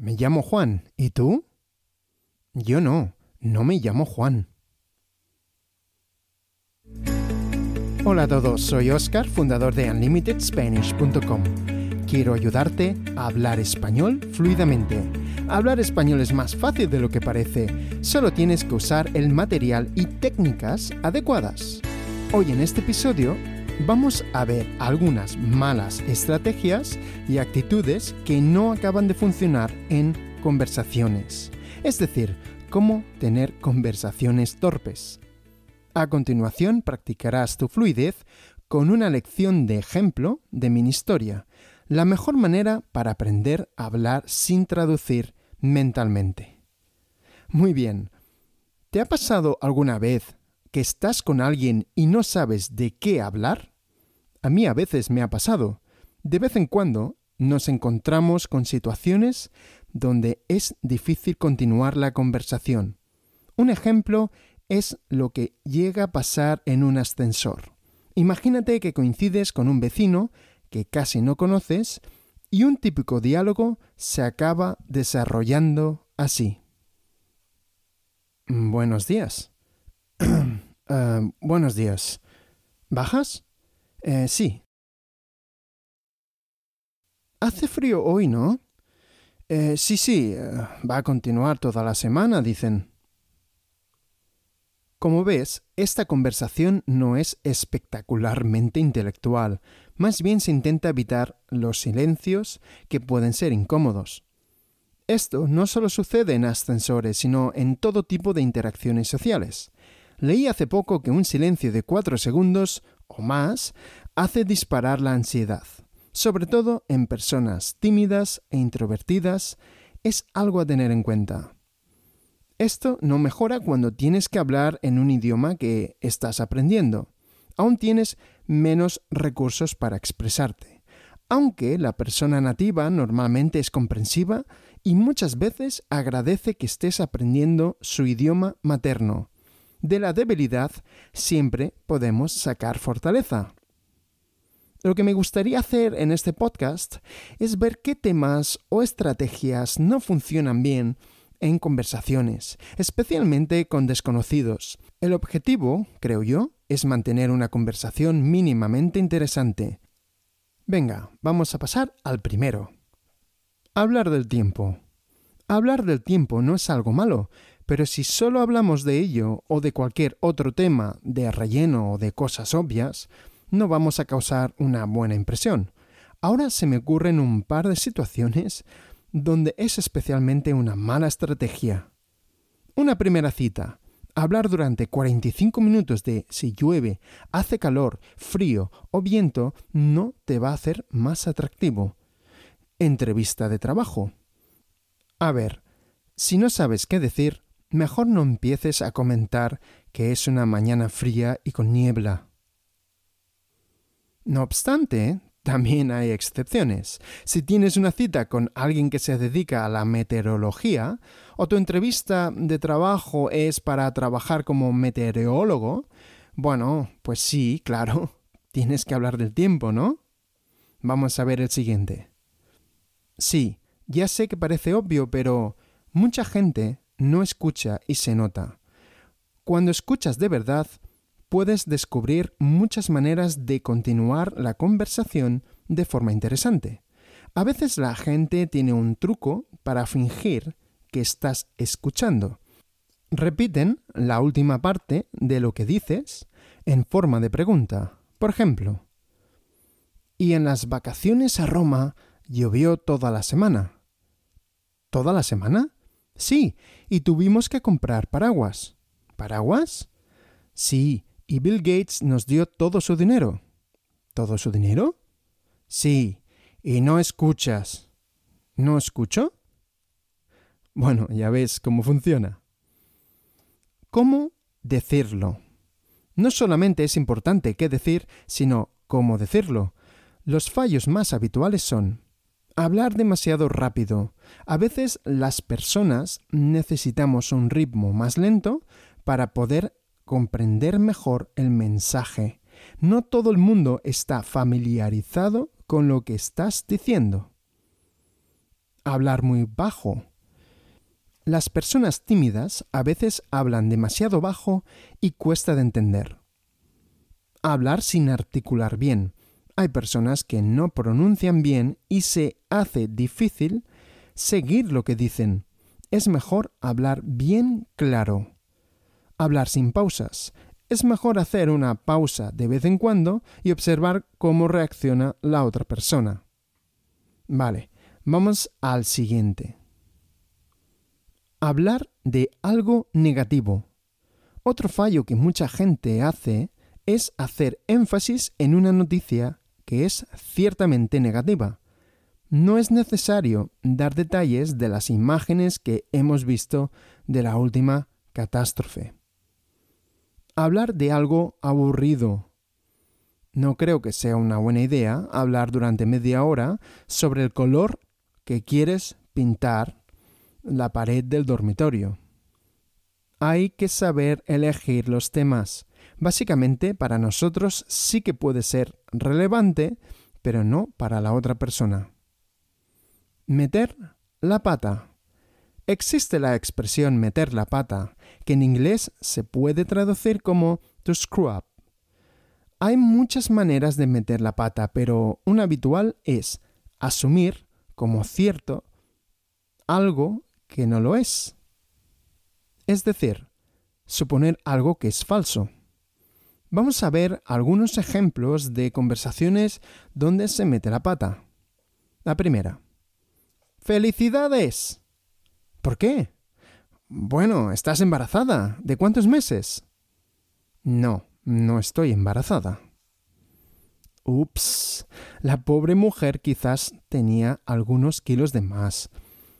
me llamo Juan. ¿Y tú? Yo no, no me llamo Juan. Hola a todos, soy Oscar, fundador de UnlimitedSpanish.com. Quiero ayudarte a hablar español fluidamente. Hablar español es más fácil de lo que parece, solo tienes que usar el material y técnicas adecuadas. Hoy en este episodio vamos a ver algunas malas estrategias y actitudes que no acaban de funcionar en conversaciones. Es decir, cómo tener conversaciones torpes. A continuación practicarás tu fluidez con una lección de ejemplo de mi historia, la mejor manera para aprender a hablar sin traducir mentalmente. Muy bien, ¿te ha pasado alguna vez que estás con alguien y no sabes de qué hablar? A mí a veces me ha pasado. De vez en cuando nos encontramos con situaciones donde es difícil continuar la conversación. Un ejemplo es lo que llega a pasar en un ascensor. Imagínate que coincides con un vecino que casi no conoces y un típico diálogo se acaba desarrollando así. Mm, buenos días. Ah, buenos días. ¿Bajas? Eh, sí. Hace frío hoy, ¿no? Eh, sí, sí, eh, va a continuar toda la semana, dicen. Como ves, esta conversación no es espectacularmente intelectual, más bien se intenta evitar los silencios que pueden ser incómodos. Esto no solo sucede en ascensores, sino en todo tipo de interacciones sociales. Leí hace poco que un silencio de cuatro segundos o más hace disparar la ansiedad, sobre todo en personas tímidas e introvertidas, es algo a tener en cuenta. Esto no mejora cuando tienes que hablar en un idioma que estás aprendiendo. Aún tienes menos recursos para expresarte. Aunque la persona nativa normalmente es comprensiva y muchas veces agradece que estés aprendiendo su idioma materno, de la debilidad siempre podemos sacar fortaleza. Lo que me gustaría hacer en este podcast es ver qué temas o estrategias no funcionan bien en conversaciones, especialmente con desconocidos. El objetivo, creo yo, es mantener una conversación mínimamente interesante. Venga, vamos a pasar al primero. Hablar del tiempo. Hablar del tiempo no es algo malo, pero si solo hablamos de ello o de cualquier otro tema de relleno o de cosas obvias, no vamos a causar una buena impresión. Ahora se me ocurren un par de situaciones donde es especialmente una mala estrategia. Una primera cita. Hablar durante 45 minutos de si llueve, hace calor, frío o viento no te va a hacer más atractivo. Entrevista de trabajo. A ver, si no sabes qué decir, mejor no empieces a comentar que es una mañana fría y con niebla. No obstante, también hay excepciones. Si tienes una cita con alguien que se dedica a la meteorología, o tu entrevista de trabajo es para trabajar como meteorólogo, bueno, pues sí, claro, tienes que hablar del tiempo, ¿no? Vamos a ver el siguiente. Sí, ya sé que parece obvio, pero mucha gente no escucha y se nota. Cuando escuchas de verdad, puedes descubrir muchas maneras de continuar la conversación de forma interesante. A veces la gente tiene un truco para fingir que estás escuchando. Repiten la última parte de lo que dices en forma de pregunta. Por ejemplo, y en las vacaciones a Roma llovió toda la semana. ¿Toda la semana? Sí, y tuvimos que comprar paraguas. ¿Paraguas? Sí, y Bill Gates nos dio todo su dinero. ¿Todo su dinero? Sí, y no escuchas. ¿No escucho? Bueno, ya ves cómo funciona. ¿Cómo decirlo? No solamente es importante qué decir, sino cómo decirlo. Los fallos más habituales son Hablar demasiado rápido. A veces las personas necesitamos un ritmo más lento para poder comprender mejor el mensaje. No todo el mundo está familiarizado con lo que estás diciendo. Hablar muy bajo. Las personas tímidas a veces hablan demasiado bajo y cuesta de entender. Hablar sin articular bien. Hay personas que no pronuncian bien y se hace difícil seguir lo que dicen. Es mejor hablar bien claro. Hablar sin pausas. Es mejor hacer una pausa de vez en cuando y observar cómo reacciona la otra persona. Vale, vamos al siguiente. Hablar de algo negativo. Otro fallo que mucha gente hace es hacer énfasis en una noticia que es ciertamente negativa. No es necesario dar detalles de las imágenes que hemos visto de la última catástrofe. Hablar de algo aburrido. No creo que sea una buena idea hablar durante media hora sobre el color que quieres pintar la pared del dormitorio. Hay que saber elegir los temas Básicamente, para nosotros sí que puede ser relevante, pero no para la otra persona. Meter la pata. Existe la expresión meter la pata, que en inglés se puede traducir como to screw up. Hay muchas maneras de meter la pata, pero una habitual es asumir como cierto algo que no lo es. Es decir, suponer algo que es falso vamos a ver algunos ejemplos de conversaciones donde se mete la pata. La primera. ¡Felicidades! ¿Por qué? Bueno, estás embarazada. ¿De cuántos meses? No, no estoy embarazada. Ups, la pobre mujer quizás tenía algunos kilos de más.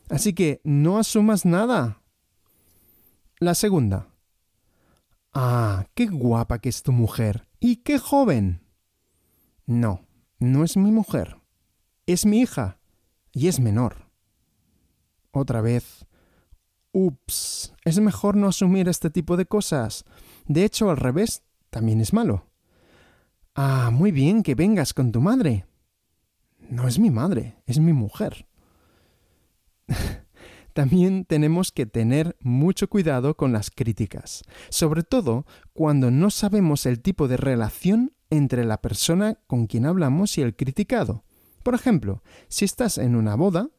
Así que no asumas nada. La segunda. Ah, qué guapa que es tu mujer. Y qué joven. No, no es mi mujer. Es mi hija. Y es menor. Otra vez. Ups, es mejor no asumir este tipo de cosas. De hecho, al revés, también es malo. Ah, muy bien que vengas con tu madre. No es mi madre, es mi mujer. también tenemos que tener mucho cuidado con las críticas, sobre todo cuando no sabemos el tipo de relación entre la persona con quien hablamos y el criticado. Por ejemplo, si estás en una boda,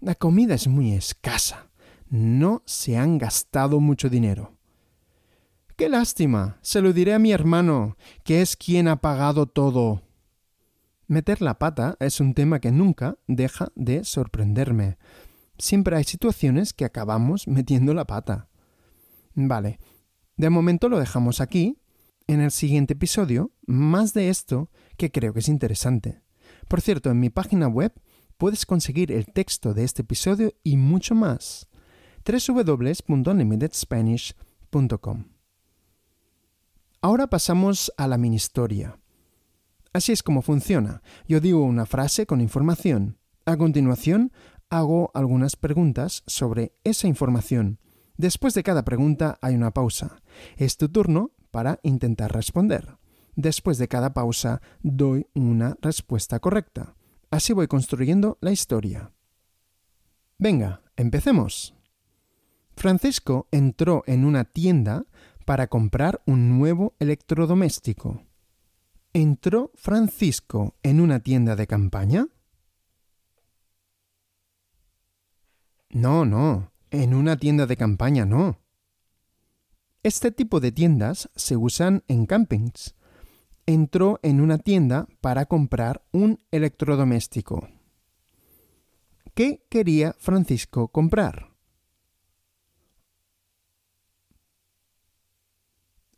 la comida es muy escasa, no se han gastado mucho dinero. ¡Qué lástima! Se lo diré a mi hermano, que es quien ha pagado todo. Meter la pata es un tema que nunca deja de sorprenderme siempre hay situaciones que acabamos metiendo la pata. Vale, de momento lo dejamos aquí. En el siguiente episodio, más de esto que creo que es interesante. Por cierto, en mi página web puedes conseguir el texto de este episodio y mucho más. www.limitedspanish.com Ahora pasamos a la mini historia. Así es como funciona. Yo digo una frase con información. A continuación, hago algunas preguntas sobre esa información. Después de cada pregunta hay una pausa. Es tu turno para intentar responder. Después de cada pausa doy una respuesta correcta. Así voy construyendo la historia. Venga, empecemos. Francisco entró en una tienda para comprar un nuevo electrodoméstico. ¿Entró Francisco en una tienda de campaña? No, no, en una tienda de campaña no. Este tipo de tiendas se usan en campings. Entró en una tienda para comprar un electrodoméstico. ¿Qué quería Francisco comprar?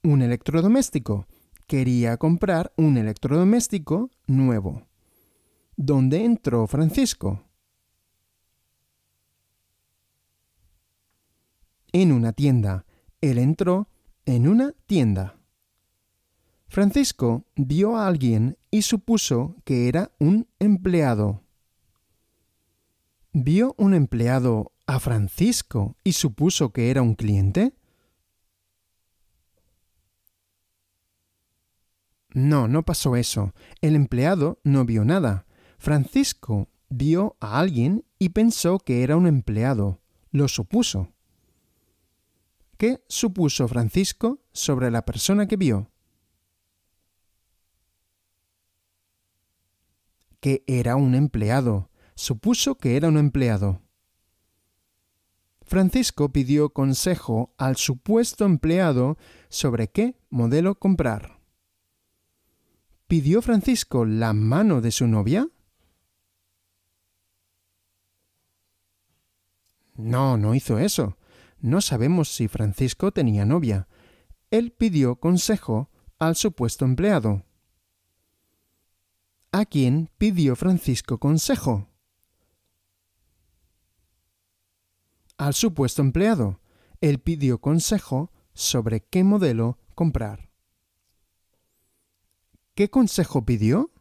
Un electrodoméstico. Quería comprar un electrodoméstico nuevo. ¿Dónde entró Francisco? en una tienda. Él entró en una tienda. Francisco vio a alguien y supuso que era un empleado. ¿Vio un empleado a Francisco y supuso que era un cliente? No, no pasó eso. El empleado no vio nada. Francisco vio a alguien y pensó que era un empleado. Lo supuso qué supuso Francisco sobre la persona que vio. Que era un empleado. Supuso que era un empleado. Francisco pidió consejo al supuesto empleado sobre qué modelo comprar. ¿Pidió Francisco la mano de su novia? No, no hizo eso. No sabemos si Francisco tenía novia. Él pidió consejo al supuesto empleado. ¿A quién pidió Francisco consejo? Al supuesto empleado. Él pidió consejo sobre qué modelo comprar. ¿Qué consejo pidió?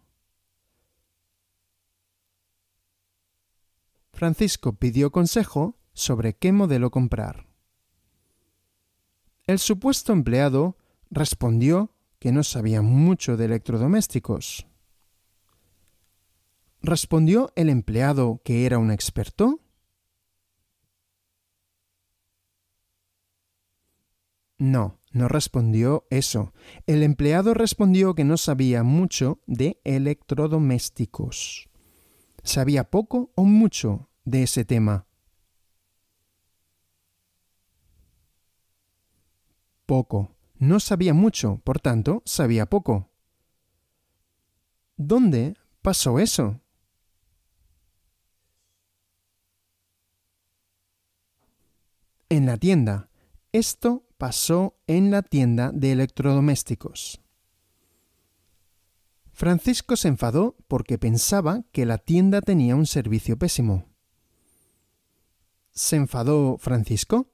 Francisco pidió consejo sobre qué modelo comprar. El supuesto empleado respondió que no sabía mucho de electrodomésticos. ¿Respondió el empleado que era un experto? No, no respondió eso. El empleado respondió que no sabía mucho de electrodomésticos. Sabía poco o mucho de ese tema. poco. No sabía mucho, por tanto, sabía poco. ¿Dónde pasó eso? En la tienda. Esto pasó en la tienda de electrodomésticos. Francisco se enfadó porque pensaba que la tienda tenía un servicio pésimo. ¿Se enfadó Francisco?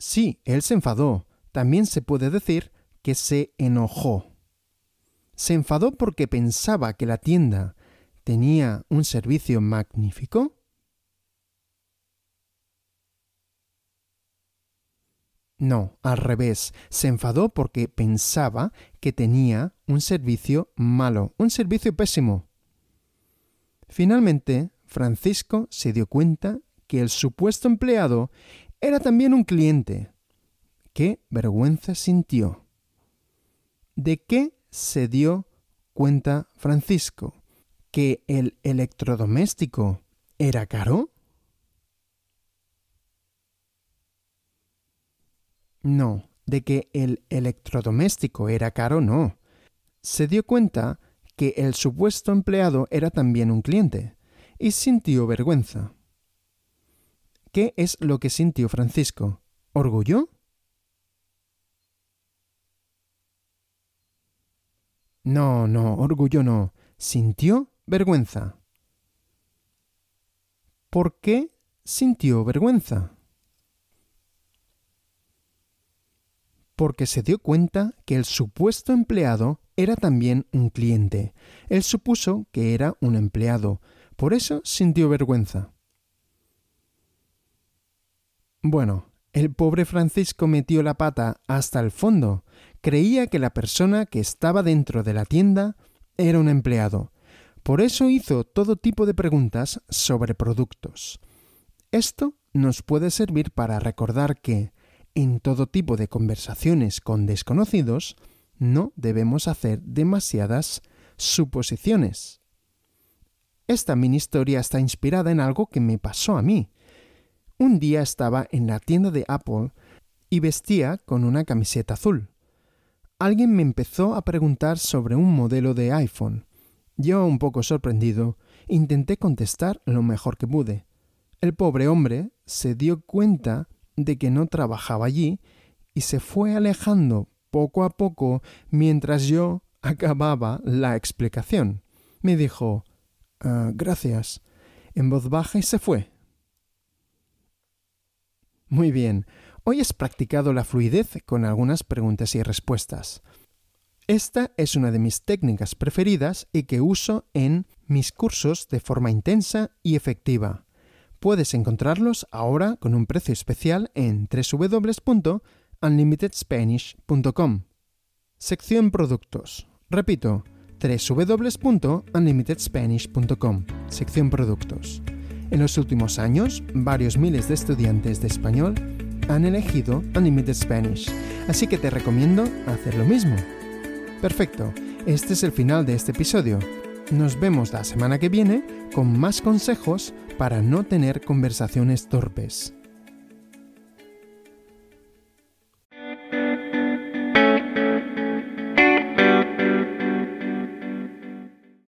Sí, él se enfadó. También se puede decir que se enojó. Se enfadó porque pensaba que la tienda tenía un servicio magnífico. No, al revés, se enfadó porque pensaba que tenía un servicio malo, un servicio pésimo. Finalmente, Francisco se dio cuenta que el supuesto empleado era también un cliente. ¿Qué vergüenza sintió? ¿De qué se dio cuenta Francisco? ¿Que el electrodoméstico era caro? No, de que el electrodoméstico era caro, no. Se dio cuenta que el supuesto empleado era también un cliente, y sintió vergüenza. ¿Qué es lo que sintió Francisco? ¿Orgullo? No, no, orgullo no. Sintió vergüenza. ¿Por qué sintió vergüenza? Porque se dio cuenta que el supuesto empleado era también un cliente. Él supuso que era un empleado. Por eso sintió vergüenza. Bueno, el pobre Francisco metió la pata hasta el fondo. Creía que la persona que estaba dentro de la tienda era un empleado. Por eso hizo todo tipo de preguntas sobre productos. Esto nos puede servir para recordar que, en todo tipo de conversaciones con desconocidos, no debemos hacer demasiadas suposiciones. Esta mini historia está inspirada en algo que me pasó a mí. Un día estaba en la tienda de Apple y vestía con una camiseta azul. Alguien me empezó a preguntar sobre un modelo de iPhone. Yo, un poco sorprendido, intenté contestar lo mejor que pude. El pobre hombre se dio cuenta de que no trabajaba allí y se fue alejando poco a poco mientras yo acababa la explicación. Me dijo, ah, gracias, en voz baja y se fue. Muy bien, hoy has practicado la fluidez con algunas preguntas y respuestas. Esta es una de mis técnicas preferidas y que uso en mis cursos de forma intensa y efectiva. Puedes encontrarlos ahora con un precio especial en www.unlimitedspanish.com. Sección Productos. Repito, www.unlimitedspanish.com. Sección Productos. En los últimos años, varios miles de estudiantes de español han elegido Unlimited Spanish, así que te recomiendo hacer lo mismo. Perfecto, este es el final de este episodio. Nos vemos la semana que viene con más consejos para no tener conversaciones torpes.